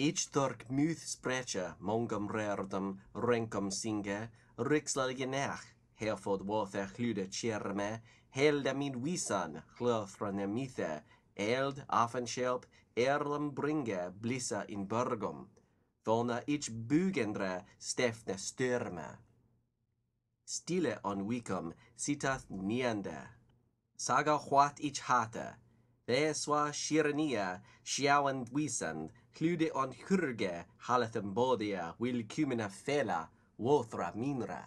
Ich dork myth sprecha mongam rerdam rencam singe rix la genach herford worth a chlude cherme held min wisan chloth ran a mithe eld afen shelp bringe blissa in burgum thona ich bugendre stefne stürme stile on wicum sitath niende saga huat ich hatte, Beswa shirnia shiawan wisand Clude on hyrge, halet bodia, vil cumina fela, wothra minra.